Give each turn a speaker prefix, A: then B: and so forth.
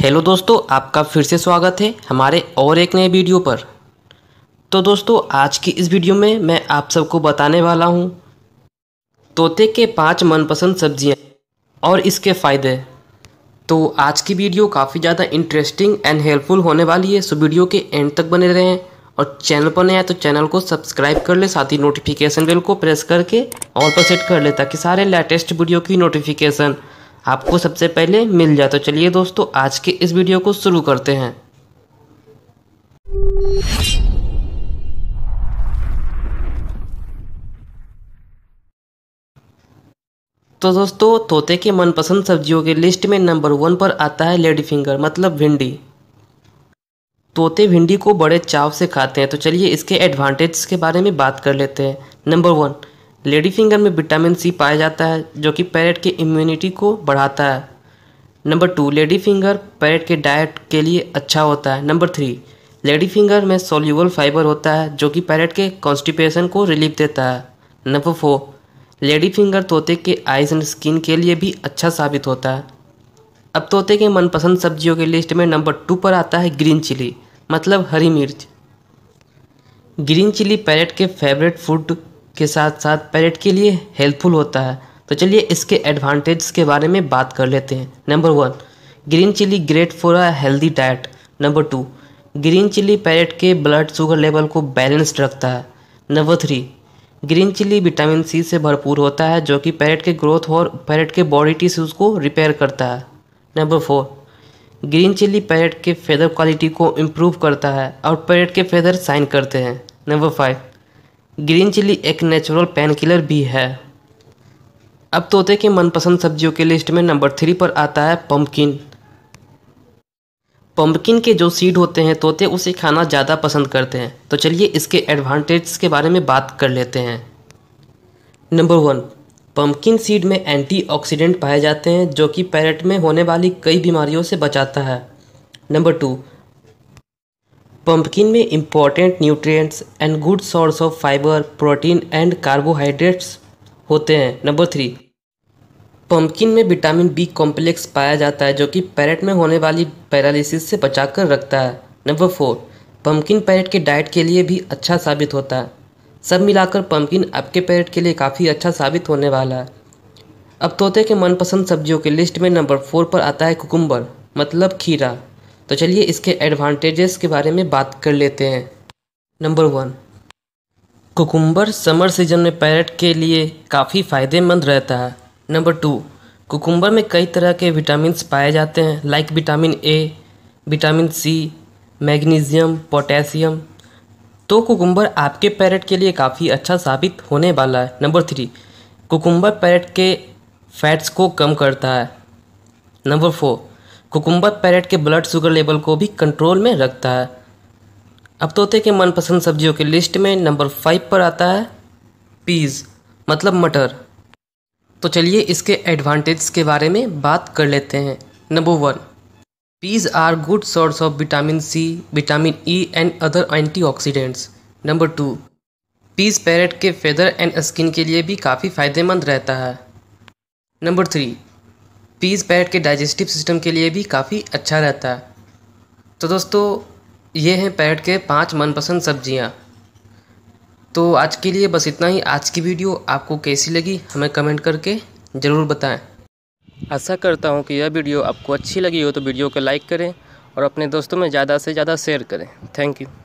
A: hello दोस्तों आपका फिर से स्वागत है हमारे और एक नए वीडियो पर तो दोस्तों आज की इस वीडियो में मैं आप सबको बताने वाला हूँ तोते के पांच मनपसंद सब्जियाँ और इसके फ़ायदे तो आज की वीडियो काफ़ी ज़्यादा इंटरेस्टिंग एंड हेल्पफुल होने वाली है सो वीडियो के एंड तक बने रहें और चैनल पर नया तो चैनल को सब्सक्राइब कर ले साथ ही नोटिफिकेशन बेल को प्रेस करके ऑल पर सेट कर ले ताकि सारे लेटेस्ट वीडियो की नोटिफिकेशन आपको सबसे पहले मिल जाए तो चलिए दोस्तों आज के इस वीडियो को शुरू करते हैं तो दोस्तों तोते के मनपसंद सब्जियों के लिस्ट में नंबर वन पर आता है लेडी फिंगर मतलब भिंडी तोते भिंडी को बड़े चाव से खाते हैं तो चलिए इसके एडवांटेज के बारे में बात कर लेते हैं नंबर वन लेडी फिंगर में विटामिन सी पाया जाता है जो कि पैरेट की इम्यूनिटी को बढ़ाता है number two lady finger parrot के डाइट के लिए अच्छा होता है नंबर थ्री लेडी फिंगर में सोल्यूबल फाइबर होता है जो कि पैरेट के कॉन्स्टिपेशन को रिलीफ देता है नंबर फोर लेडी फिंगर तोते के आइज एंड स्किन के लिए भी अच्छा साबित होता है अब तोते के मनपसंद सब्जियों के लिस्ट में नंबर टू पर आता है ग्रीन चिली मतलब हरी मिर्च ग्रीन चिली पैरेट के फेवरेट फूड के साथ साथ पैरेट के लिए हेल्पफुल होता है तो चलिए इसके एडवांटेज के बारे में बात कर लेते हैं number one green chilli great for a healthy diet number two green chilli parrot के ब्लड शुगर लेवल को बैलेंस्ड रखता है number three green chilli vitamin C से भरपूर होता है जो कि पैरेट के ग्रोथ और पैरेट के बॉडी टिश्यूज़ को रिपेयर करता है number four green chilli parrot के फेदर क्वालिटी को इम्प्रूव करता है और पैरेट के फेदर साइन करते हैं नंबर फाइव ग्रीन चिली एक नेचुरल पेन किलर भी है अब तोते की मनपसंद सब्जियों के लिस्ट में नंबर थ्री पर आता है पम्पकिन पम्पकिन के जो सीड होते हैं तोते उसे खाना ज़्यादा पसंद करते हैं तो चलिए इसके एडवांटेज के बारे में बात कर लेते हैं नंबर वन पम्पकिन सीड में एंटीऑक्सीडेंट पाए जाते हैं जो कि पैरेट में होने वाली कई बीमारियों से बचाता है नंबर टू पम्पकिन में important nutrients and good source of fibre protein and carbohydrates होते हैं नंबर थ्री पम्पकिन में विटामिन बी कॉम्प्लेक्स पाया जाता है जो कि पैरेट में होने वाली पैरालिसिस से बचा कर रखता है नंबर फोर पम्पकिन पैरेट के डाइट के लिए भी अच्छा साबित होता है सब मिलाकर पम्पकिन आपके पैरेट के लिए काफ़ी अच्छा साबित होने वाला है अब तोते के मनपसंद सब्जियों के लिस्ट में नंबर फोर पर आता है कुकुम्बर मतलब खीरा तो चलिए इसके एडवांटेजेस के बारे में बात कर लेते हैं number one cucumber summer season में पैरट के लिए काफ़ी फ़ायदेमंद रहता है नंबर टू कुकुम्बर में कई तरह के विटामिन पाए जाते हैं like vitamin A vitamin C magnesium potassium तो कुकुम्बर आपके पैरट के लिए काफ़ी अच्छा साबित होने वाला है नंबर थ्री कुकुम्बर पैरट के फैट्स को कम करता है नंबर फोर कुकुम्बर पैरेट के ब्लड शुगर लेवल को भी कंट्रोल में रखता है अब तोते के मनपसंद सब्जियों की लिस्ट में नंबर फाइव पर आता है पीज़ मतलब मटर तो चलिए इसके एडवांटेज के बारे में बात कर लेते हैं number one peas are good source of vitamin C vitamin E and other antioxidants number two peas parrot के फेदर एंड स्किन के लिए भी काफ़ी फायदेमंद रहता है नंबर थ्री पीस पैट के डाइजेस्टिव सिस्टम के लिए भी काफ़ी अच्छा रहता है तो दोस्तों ये हैं पैरट के पांच मनपसंद सब्जियां तो आज के लिए बस इतना ही आज की वीडियो आपको कैसी लगी हमें कमेंट करके ज़रूर बताएं आशा करता हूँ कि यह वीडियो आपको अच्छी लगी हो तो वीडियो को लाइक करें और अपने दोस्तों में ज़्यादा से ज़्यादा शेयर करें थैंक यू